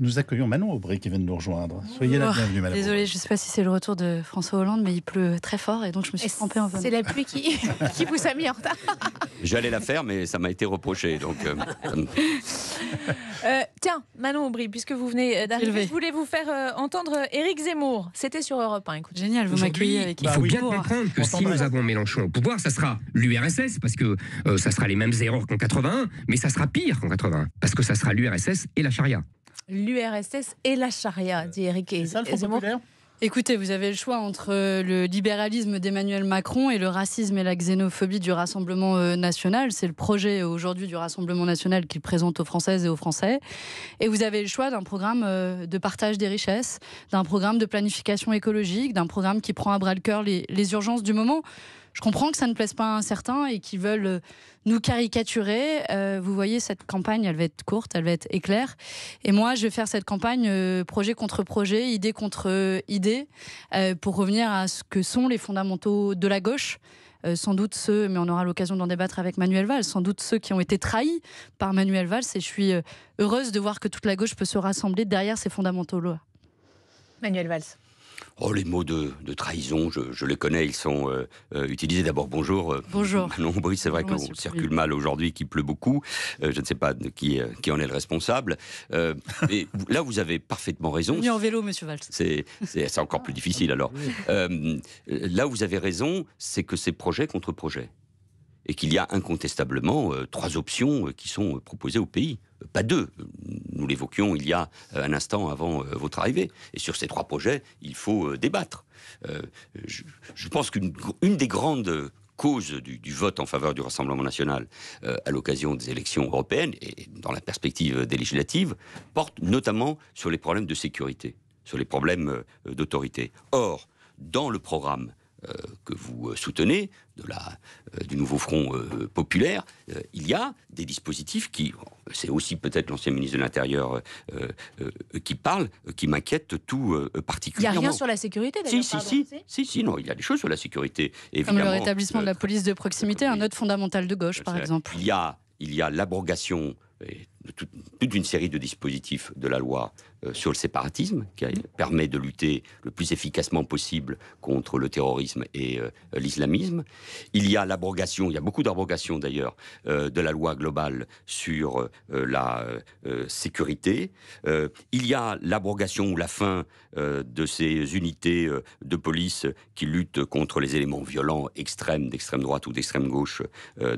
Nous accueillons Manon Aubry qui vient de nous rejoindre. Soyez la oh, bienvenue, Manon. Désolée, je ne sais pas si c'est le retour de François Hollande, mais il pleut très fort et donc je me suis trompée en C'est la pluie qui, qui vous a mis en retard. J'allais la faire, mais ça m'a été reproché. Donc, euh, euh, tiens, Manon Aubry, puisque vous venez euh, d'arriver, je voulais vous faire entendre Éric Zemmour. C'était sur Europe 1. écoute. Génial, vous m'accueillez avec Il faut bien comprendre que si nous avons Mélenchon au pouvoir, ça sera l'URSS, parce que ça sera les mêmes erreurs qu'en 81, mais ça sera pire qu'en 81, parce que ça sera l'URSS et la charia l'URSS et la charia, euh, dit Eric le Écoutez, vous avez le choix entre euh, le libéralisme d'Emmanuel Macron et le racisme et la xénophobie du Rassemblement euh, national. C'est le projet aujourd'hui du Rassemblement national qu'il présente aux Françaises et aux Français. Et vous avez le choix d'un programme de partage des richesses, d'un programme de planification écologique, d'un programme qui prend à bras le cœur les urgences du moment je comprends que ça ne plaise pas à certains et qu'ils veulent euh, nous caricaturer. Euh, vous voyez, cette campagne, elle va être courte, elle va être éclair. Et moi, je vais faire cette campagne euh, projet contre projet, idée contre idée, pour revenir à ce que sont les fondamentaux de la gauche. sans doute ceux, mais on aura l'occasion d'en débattre avec Manuel Valls, sans doute ceux qui ont été trahis par Manuel Valls. Et je suis heureuse de voir que toute la gauche peut se rassembler derrière ces fondamentaux-là. Manuel Valls. Oh, les mots de, trahison, je, les connais, ils sont euh, euh, utilisés. D'abord, bonjour. Euh, bonjour. c'est vrai qu'on circule mal aujourd'hui, qu'il pleut beaucoup. je ne sais pas qui, en est le responsable. et là, vous avez parfaitement raison. en vélo, monsieur C'est encore plus difficile alors. là, vous avez raison, c'est que c'est projet contre projet et qu'il y a incontestablement euh, trois options euh, qui sont euh, proposées au pays. Pas deux. Nous l'évoquions il y a un instant avant votre arrivée. Et sur ces trois projets, il faut débattre. Je, pense qu'une des grandes causes du, vote en faveur du Rassemblement national à l'occasion des élections européennes et dans la perspective des législatives porte notamment sur les problèmes de sécurité, sur les problèmes d'autorité. Or, dans le programme euh, que vous euh, soutenez, de la, euh, du nouveau front populaire, il y a des dispositifs qui, c'est aussi peut-être l'ancien ministre de l'Intérieur qui parle, qui m'inquiète tout particulièrement. Il n'y a rien sur la sécurité, d'ailleurs. Si, si, si, si, non, il y a des choses sur la sécurité, évidemment. Comme le rétablissement de la police de proximité, un autre fondamental de gauche, par exemple. Il y a, il y a l'abrogation, toute une série de dispositifs de la loi euh, sur le séparatisme, qui mm. permet de lutter le plus efficacement possible contre le terrorisme et euh, l'islamisme. Il y a l'abrogation, il y a beaucoup d'abrogations d'ailleurs, euh, de la loi globale sur la sécurité. il y a l'abrogation ou la fin de ces unités de police qui luttent contre les éléments violents extrêmes, d'extrême droite ou d'extrême gauche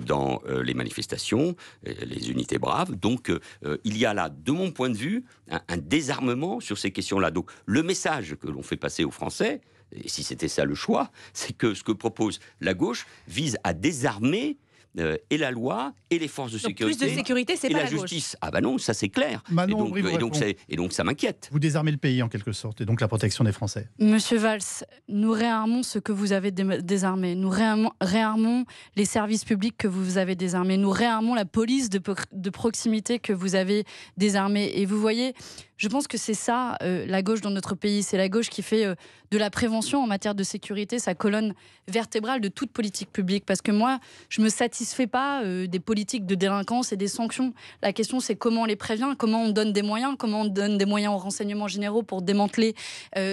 dans les manifestations, les unités braves. Donc, euh, il y a là, de mon point de vue, un désarmement sur ces questions-là. Donc le message que l'on fait passer aux Français, et si c'était ça le choix, c'est que ce que propose la gauche vise à désarmer euh, et la loi et les forces de sécurité. et la, justice. Ah bah non, ça c'est clair. et, donc, et, donc, ça m'inquiète. Vous désarmez le pays en quelque sorte et donc la protection des Français. Monsieur Valls, nous réarmons ce que vous avez désarmé. Nous réarmons, les services publics que vous avez désarmés. Nous réarmons la police de proximité que vous avez désarmée. Et vous voyez, je pense que c'est ça, euh, la gauche dans notre pays. C'est la gauche qui fait euh, de la prévention en matière de sécurité sa colonne vertébrale de toute politique publique. Parce que moi, je ne me satisfais pas euh, des politiques de délinquance et des sanctions. La question, c'est comment on les prévient, comment on donne des moyens, comment on donne des moyens aux renseignements généraux pour démanteler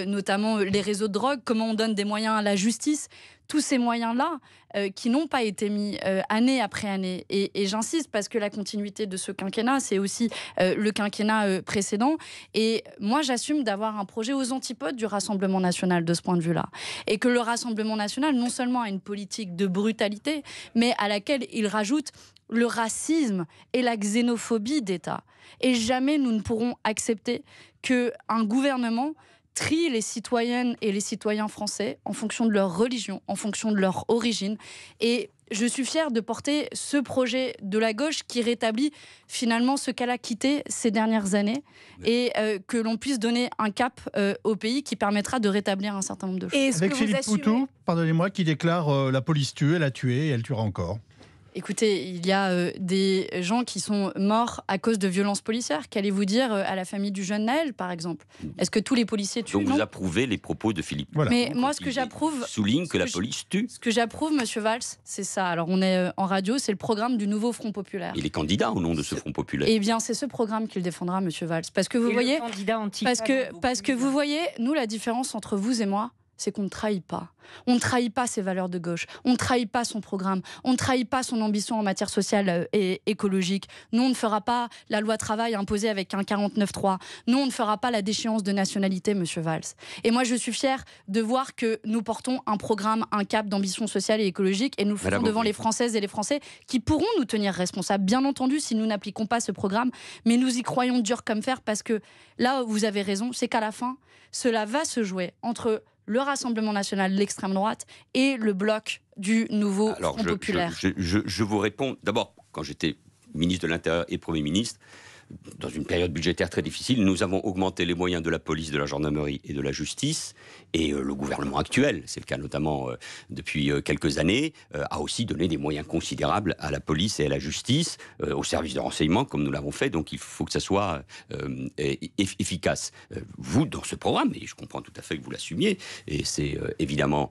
notamment les réseaux de drogue, comment on donne des moyens à la justice tous ces moyens-là euh, qui n'ont pas été mis euh, année après année. Et, j'insiste parce que la continuité de ce quinquennat, c'est aussi euh, le quinquennat précédent. Et moi, j'assume d'avoir un projet aux antipodes du Rassemblement national de ce point de vue-là. Et que le Rassemblement national, non seulement a une politique de brutalité, mais à laquelle il rajoute le racisme et la xénophobie d'État. Et jamais nous ne pourrons accepter qu'un gouvernement trie les citoyennes et les citoyens français en fonction de leur religion, en fonction de leur origine. Et je suis fière de porter ce projet de la gauche qui rétablit finalement ce qu'elle a quitté ces dernières années et euh, que l'on puisse donner un cap euh, au pays qui permettra de rétablir un certain nombre de choses. Avec Philippe Poutou, pardonnez-moi, qui déclare euh, la police tue, elle a tué et elle tuera encore. Écoutez, il y a euh, des gens qui sont morts à cause de violences policières. Qu'allez-vous dire euh, à la famille du jeune Naël, par exemple Est-ce que tous les policiers tuent Donc vous approuvez les propos de Philippe. Mais moi, ce que j'approuve. Souligne que la police tue. Ce que j'approuve, monsieur Valls, c'est ça. Alors, on est euh, en radio, c'est le programme du nouveau Front Populaire. Il est candidat au nom de ce Front Populaire Eh bien, c'est ce programme qu'il défendra, monsieur Valls. Parce que vous voyez. parce que, parce que vous voyez, nous, la différence entre vous et moi, c'est qu'on ne trahit pas. On ne trahit pas ses valeurs de gauche, on ne trahit pas son programme, on ne trahit pas son ambition en matière sociale euh, et écologique. Nous, on ne fera pas la loi travail imposée avec un 49.3. Nous, on ne fera pas la déchéance de nationalité, monsieur Valls. Et moi, je suis fière de voir que nous portons un programme, un cap d'ambition sociale et écologique et nous le faisons devant les Françaises et les Français qui pourront nous tenir responsables, bien entendu, si nous n'appliquons pas ce programme. Mais nous y croyons dur comme fer parce que là, vous avez raison, c'est qu'à la fin, cela va se jouer entre le Rassemblement national, l'extrême droite et le bloc du nouveau Front populaire je vous réponds d'abord quand j'étais ministre de l'Intérieur et Premier ministre dans une période budgétaire très difficile, nous avons augmenté les moyens de la police, de la gendarmerie et de la justice. Et euh, le gouvernement actuel, c'est le cas notamment euh, depuis euh, quelques années, a aussi donné des moyens considérables à la police et à la justice, aux services de renseignement, comme nous l'avons fait. Donc il faut que ça soit efficace. vous, dans ce programme, et je comprends tout à fait que vous l'assumiez, et c'est évidemment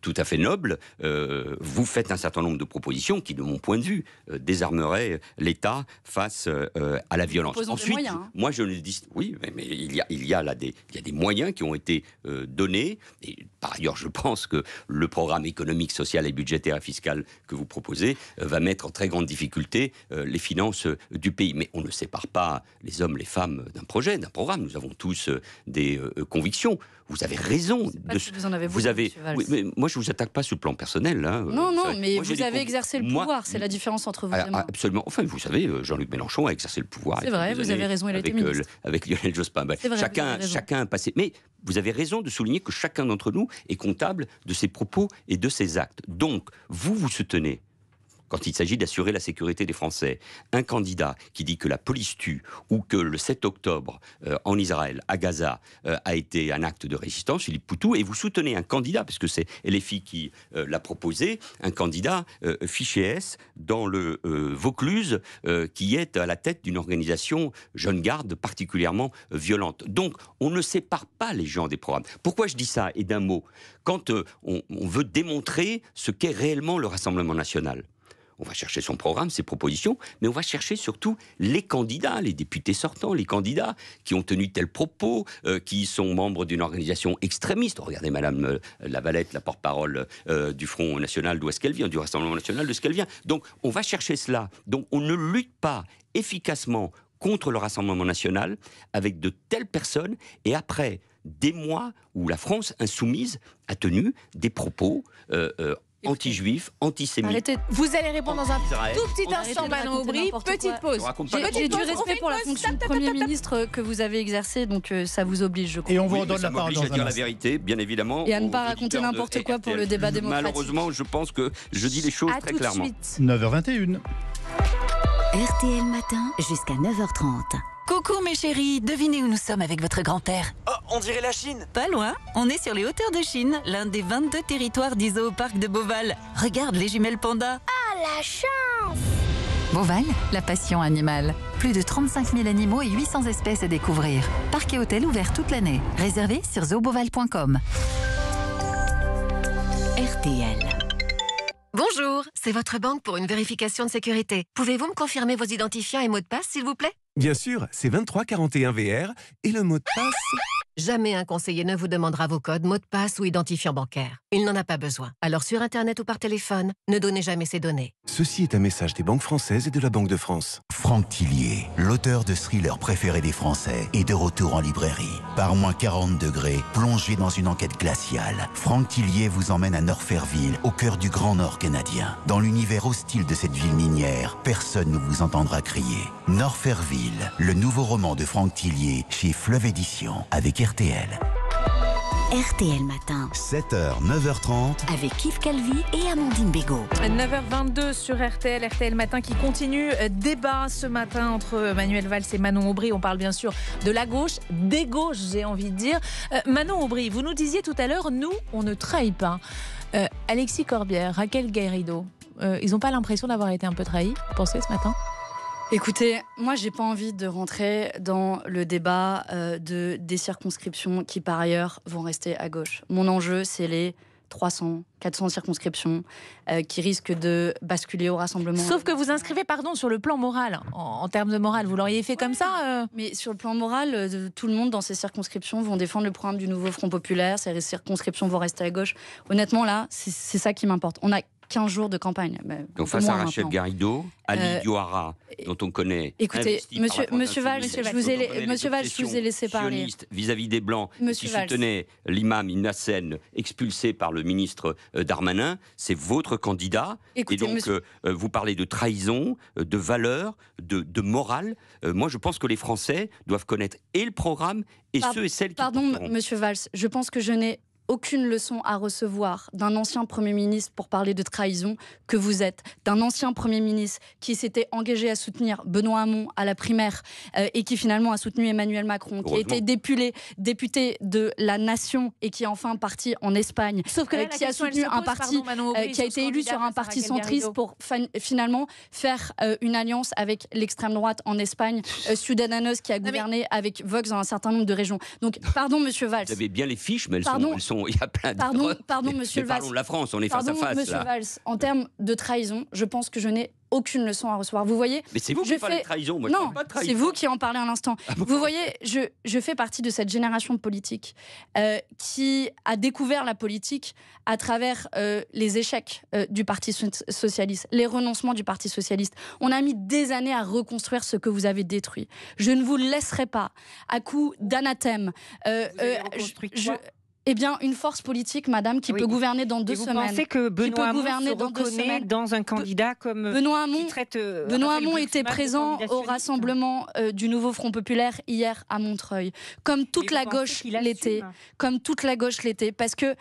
tout à fait noble, vous faites un certain nombre de propositions qui, de mon point de vue, désarmeraient l'État face à à la violence. Ensuite, hein. moi je le dis oui, mais, il y a, il y a là des, il y a des moyens qui ont été euh, donnés et par ailleurs, je pense que le programme économique, social et budgétaire et fiscal que vous proposez euh, va mettre en très grande difficulté euh, les finances euh, du pays. Mais on ne sépare pas les hommes, les femmes d'un projet, d'un programme. Nous avons tous des convictions. Vous avez raison. De... Vous en avez. Vous avez... Oui, mais moi, je vous attaque pas sur le plan personnel. Hein. Non, non, mais vous avez exercé le pouvoir. C'est la mm, différence entre vous. et moi. Absolument. Enfin, vous savez, Jean-Luc Mélenchon a exercé le pouvoir. C'est vrai. Vous avez raison. Il a avec, été ministre. avec Lionel Jospin. chacun, chacun a passé. Mais vous avez raison de souligner que chacun d'entre nous et comptable de ses propos et de ses actes. Donc, vous vous soutenez quand il s'agit d'assurer la sécurité des Français. Un candidat qui dit que la police tue ou que le 7 octobre euh, en Israël, à Gaza, euh, a été un acte de résistance, Philippe Poutou, et vous soutenez un candidat, parce que c'est LFI qui euh, l'a proposé, un candidat fiché S dans le Vaucluse, qui est à la tête d'une organisation jeune garde particulièrement violente. Donc, on ne sépare pas les gens des programmes. Pourquoi je dis ça Et d'un mot, quand on veut démontrer ce qu'est réellement le Rassemblement national, on va chercher son programme, ses propositions, mais on va chercher surtout les candidats, les députés sortants, les candidats qui ont tenu tels propos, euh, qui sont membres d'une organisation extrémiste. Regardez Madame euh, Lavalette, la porte-parole euh, du Front National, d'où est-ce qu'elle vient, du Rassemblement National, de ce qu'elle vient. Donc on va chercher cela. Donc on ne lutte pas efficacement contre le Rassemblement national avec de telles personnes et après des mois où la France insoumise a tenu des propos anti-juif, antisémite. Vous allez répondre dans un oh, tout petit instant, Madame Aubry. Petite pause. J'ai du respect pour la fonction de Premier ministre que vous avez exercée, donc euh, ça vous oblige, je crois. Et on vous redonne la parole la vérité, bien évidemment. Et à ne pas raconter n'importe quoi pour le débat démocratique. Malheureusement, je pense que je dis les choses très clairement. 9h21. RTL Matin jusqu'à 9h30. Coucou mes chéris, devinez où nous sommes avec votre grand-père. Oh, on dirait la Chine. Pas loin, on est sur les hauteurs de Chine, l'un des 22 territoires d'ISO au parc de Beauval. Regarde les jumelles pandas. Ah la chance Beauval, la passion animale. Plus de 35 000 animaux et 800 espèces à découvrir. Parc et hôtel ouvert toute l'année. Réservé sur zooboval.com. RTL. Bonjour, c'est votre banque pour une vérification de sécurité. Pouvez-vous me confirmer vos identifiants et mots de passe, s'il vous plaît Bien sûr, c'est 2341VR et le mot de passe. Jamais un conseiller ne vous demandera vos codes, mots de passe ou identifiant bancaire. Il n'en a pas besoin. Alors sur Internet ou par téléphone, ne donnez jamais ces données. Ceci est un message des banques françaises et de la Banque de France. Franck Tillier, l'auteur de thriller préféré des Français, est de retour en librairie. Par moins 40 degrés, plongé dans une enquête glaciale, Franck Tillier vous emmène à Norfairville, au cœur du Grand Nord canadien. Dans l'univers hostile de cette ville minière, personne ne vous entendra crier. Norferville le nouveau roman de Franck Tillier chez Fleuve Édition avec RTL. RTL Matin. 7h, 9h30. Avec Yves Calvi et Amandine Bégaud. 9h22 sur RTL, RTL Matin qui continue. Euh, débat ce matin entre Manuel Valls et Manon Aubry. On parle bien sûr de la gauche, des gauches, j'ai envie de dire. Euh, Manon Aubry, vous nous disiez tout à l'heure, nous, on ne trahit pas. Euh, Alexis Corbière, Raquel Guérido, ils n'ont pas l'impression d'avoir été un peu trahis, vous pensez, ce matin Écoutez, moi, j'ai pas envie de rentrer dans le débat euh, de, des circonscriptions qui, par ailleurs, vont rester à gauche. Mon enjeu, c'est les 300, 400 circonscriptions euh, qui risquent de basculer au rassemblement. Sauf que vous inscrivez, pardon, sur le plan moral. En, termes de morale, vous l'auriez fait comme ça euh Mais sur le plan moral, tout le monde dans ces circonscriptions vont défendre le programme du nouveau Front Populaire. Ces circonscriptions vont rester à gauche. Honnêtement, là, c'est ça qui m'importe. On a 15 jours de campagne. Bah, donc face à Rachel Garrido, euh, Ali euh, dont on connaît. Écoutez, monsieur, monsieur Valls, je vous ai, monsieur vous laissé parler. Vis-à-vis des Blancs, qui soutenait l'imam Inassen expulsé par le ministre euh, Darmanin, c'est votre candidat. et donc, euh, vous parlez de trahison, de valeur, de, de morale. moi, je pense que les Français doivent connaître et le programme et ceux et celles qui Pardon, Monsieur Valls, je pense que je n'ai aucune leçon à recevoir d'un ancien Premier ministre pour parler de trahison que vous êtes, d'un ancien Premier ministre qui s'était engagé à soutenir Benoît Hamon à la primaire euh, et qui finalement a soutenu Emmanuel Macron, qui était dépulé, député de la nation et qui est enfin parti en Espagne, Sauf que euh, qui a soutenu un parti euh, qui a été élu sur un parti centriste pour finalement faire une alliance avec l'extrême droite en Espagne, Sudananos qui a gouverné avec Vox dans un certain nombre de régions. Donc pardon Monsieur Valls. Vous avez bien les fiches, mais elles sont il y a plein pardon, Pardon, monsieur mais Valls. de la France, on est face à face. Monsieur Valls, en termes de trahison, je pense que je n'ai aucune leçon à recevoir. Vous voyez Mais c'est vous je qui non, C'est vous qui en parlez à l'instant. Ah vous voyez, je, fais partie de cette génération politique politiques euh, qui a découvert la politique à travers euh, les échecs euh, du Parti socialiste, les renoncements du Parti socialiste. On a mis des années à reconstruire ce que vous avez détruit. Je ne vous laisserai pas à coup d'anathème eh bien, une force politique, madame, qui peut gouverner dans deux semaines. vous semaines. Pensez que Benoît Hamon se dans dans un candidat comme euh, Benoît Hamon, euh, Benoît était présent au hein. rassemblement euh, du nouveau Front populaire hier à Montreuil, comme toute la gauche l'était, comme toute la gauche l'était, parce que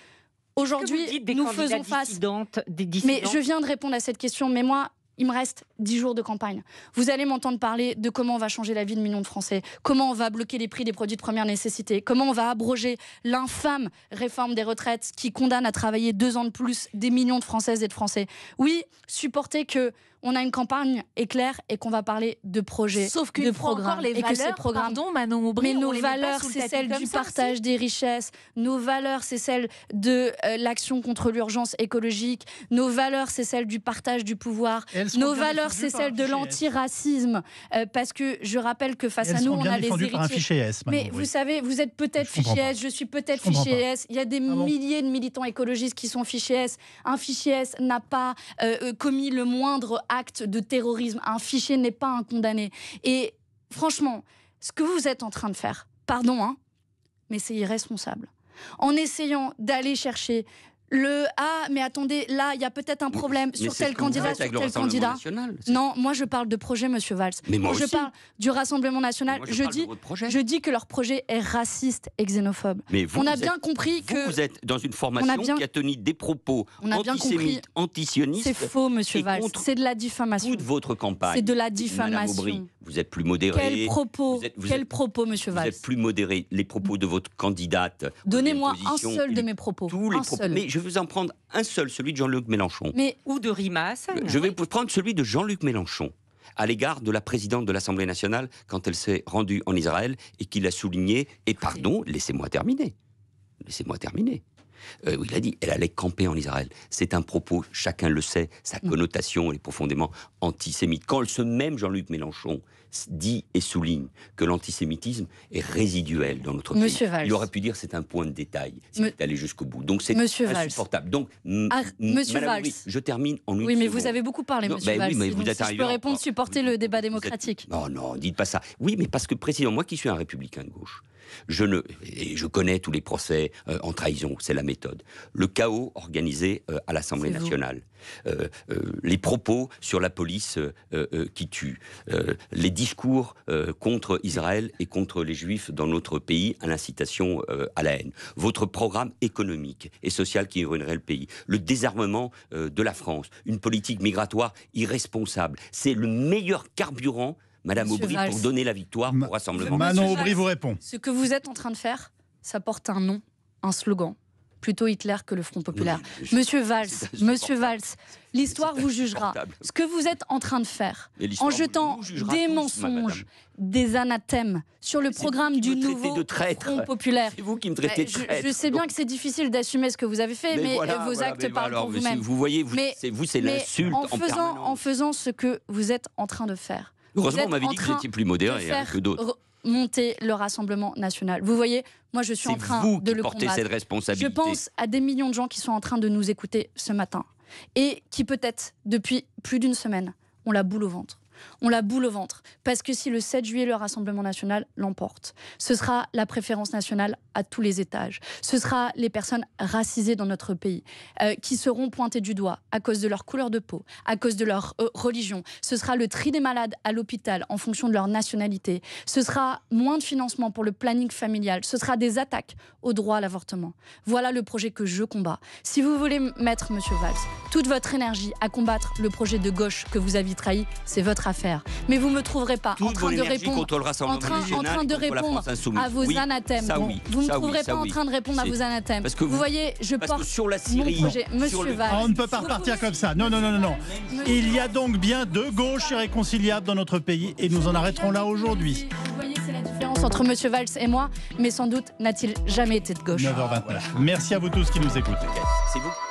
aujourd'hui, nous faisons face. des mais je viens de répondre à cette question, mais moi, il me reste 10 jours de campagne. Vous allez m'entendre parler de comment on va changer la vie de millions de Français, comment on va bloquer les prix des produits de première nécessité, comment on va abroger l'infâme réforme des retraites qui condamne à travailler deux ans de plus des millions de Françaises et de Français. Oui, supporter que on a une campagne éclair et qu'on va parler de projets, Sauf de programmes et que ces programmes. Manon Aubry, mais nos valeurs, c'est celle du partage des richesses. Nos valeurs, c'est celle de euh, l'action contre l'urgence écologique. Nos valeurs, c'est celle du partage du pouvoir. Nos valeurs, c'est celle de l'antiracisme, euh, parce que je rappelle que face à nous, on a les héritiers. Mais vous savez, vous êtes peut-être fiché S, je suis peut-être fiché S. Il y a des ah milliers de militants écologistes qui sont fichés S. Un fiché S n'a pas euh, euh, commis le moindre acte de terrorisme. Un fiché n'est pas un condamné. Et franchement, ce que vous êtes en train de faire, pardon, hein, mais c'est irresponsable en essayant d'aller chercher le Ah, mais attendez, là, il y a peut-être un problème sur tel candidat, sur tel candidat. non, moi, je parle de projet, monsieur Valls. Mais moi je parle du Rassemblement national. je, dis, que leur projet est raciste et xénophobe. Mais vous, on a bien compris que. Vous, êtes dans une formation qui a tenu des propos antisémites, C'est faux, monsieur Valls. C'est de la diffamation. Toute votre campagne. C'est de la diffamation. vous êtes plus modéré. Quel propos, monsieur Valls Vous êtes plus modéré. Les propos de votre candidate. Donnez-moi un seul de mes propos. Tous les propos je vais vous en prendre un seul, celui de Jean-Luc Mélenchon. Mais ou de Rimas Je vais prendre celui de Jean-Luc Mélenchon à l'égard de la présidente de l'Assemblée nationale quand elle s'est rendue en Israël et qu'il a souligné, et pardon, laissez-moi terminer, laissez-moi terminer, euh, il a dit elle allait camper en Israël. C'est un propos, chacun le sait, sa mm. connotation est profondément antisémite. Quand ce même Jean-Luc Mélenchon dit et souligne que l'antisémitisme est résiduel dans notre pays, il aurait pu dire c'est un point de détail, si jusqu'au bout. Donc c'est insupportable. Donc, ah, Monsieur Valls. je termine en Oui, mais vous avez beaucoup parlé, Monsieur ben vous je peux répondre, supporter le débat démocratique. Non, non, dites pas ça. Oui, mais parce que précisément, moi qui suis un républicain de gauche, je ne, je connais tous les procès euh, en trahison, c'est la méthode. Le chaos organisé euh, à l'Assemblée nationale, euh, les propos sur la police qui tue, les discours contre Israël et contre les Juifs dans notre pays à l'incitation à la haine, votre programme économique et social qui ruinerait le pays, le désarmement de la France, une politique migratoire irresponsable, c'est le meilleur carburant Madame Aubry pour donner la victoire au Rassemblement Manon Aubry vous répond. Ce que vous êtes en train de faire, ça porte un nom, un slogan. Plutôt Hitler que le Front Populaire. Monsieur Valls, Monsieur l'histoire vous jugera. Ce que vous êtes en train de faire, en jetant des mensonges, des anathèmes sur le programme du nouveau Front Populaire. C'est vous qui me traitez de traître. je sais bien que c'est difficile d'assumer ce que vous avez fait, mais, vos actes parlent pour vous-même. Vous voyez, vous, c'est l'insulte en, faisant ce que vous êtes en train de faire, Heureusement, on m'avait dit que vous plus modéré que d'autres. Monter le Rassemblement national. Vous voyez, moi je suis en train de porter cette responsabilité. Je pense à des millions de gens qui sont en train de nous écouter ce matin et qui peut-être depuis plus d'une semaine ont la boule au ventre on la boule au ventre. Parce que si le 7 juillet, le Rassemblement national l'emporte, ce sera la préférence nationale à tous les étages. Ce sera les personnes racisées dans notre pays euh, qui seront pointées du doigt à cause de leur couleur de peau, à cause de leur euh, religion. Ce sera le tri des malades à l'hôpital en fonction de leur nationalité. Ce sera moins de financement pour le planning familial. Ce sera des attaques au droit à l'avortement. Voilà le projet que je combats. Si vous voulez mettre, Monsieur Valls, toute votre énergie à combattre le projet de gauche que vous avez trahi, c'est votre faire. Mais vous ne me trouverez pas en train de répondre, en train, de répondre à vos anathèmes. vous ne me trouverez pas en train de répondre à vos anathèmes. Parce que vous, voyez, je porte sur la Syrie, mon Monsieur on ne peut pas repartir comme ça. Non, non, non, non, non. Il y a donc bien deux gauches irréconciliables dans notre pays et nous en arrêterons là aujourd'hui. Vous voyez, c'est la différence entre Monsieur Valls et moi, mais sans doute n'a-t-il jamais été de gauche. Merci à vous tous qui nous écoutez. C'est vous.